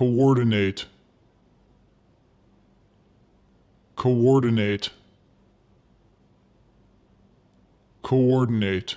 coordinate coordinate coordinate